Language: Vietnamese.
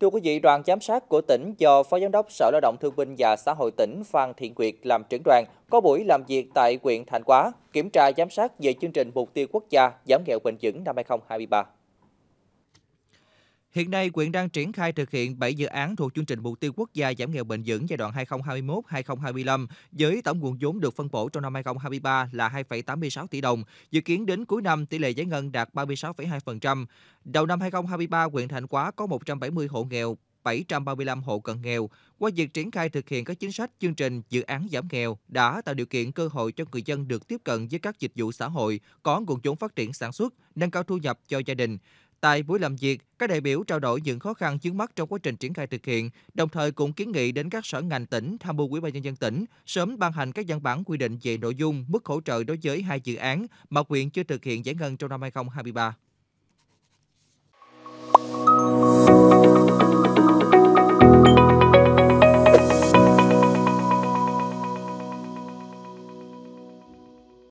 Thưa quý vị, đoàn giám sát của tỉnh do Phó Giám đốc Sở Lao động Thương binh và Xã hội tỉnh Phan Thiện Nguyệt làm trưởng đoàn có buổi làm việc tại huyện Thành Quá, kiểm tra giám sát về chương trình mục tiêu quốc gia giảm nghèo bền vững năm 2023. Hiện nay, quyện đang triển khai thực hiện 7 dự án thuộc chương trình Mục tiêu Quốc gia giảm nghèo bền vững giai đoạn 2021-2025 với tổng nguồn vốn được phân bổ trong năm 2023 là 2,86 tỷ đồng. Dự kiến đến cuối năm, tỷ lệ giải ngân đạt 36,2%. Đầu năm 2023, quyện Thành Quá có 170 hộ nghèo, 735 hộ cận nghèo. Qua việc triển khai thực hiện các chính sách, chương trình, dự án giảm nghèo đã tạo điều kiện cơ hội cho người dân được tiếp cận với các dịch vụ xã hội, có nguồn vốn phát triển sản xuất, nâng cao thu nhập cho gia đình. Tại buổi làm việc, các đại biểu trao đổi những khó khăn vướng mắt trong quá trình triển khai thực hiện, đồng thời cũng kiến nghị đến các sở ngành tỉnh tham mưu Ủy ban nhân dân tỉnh sớm ban hành các văn bản quy định về nội dung, mức hỗ trợ đối với hai dự án mà huyện chưa thực hiện giải ngân trong năm 2023.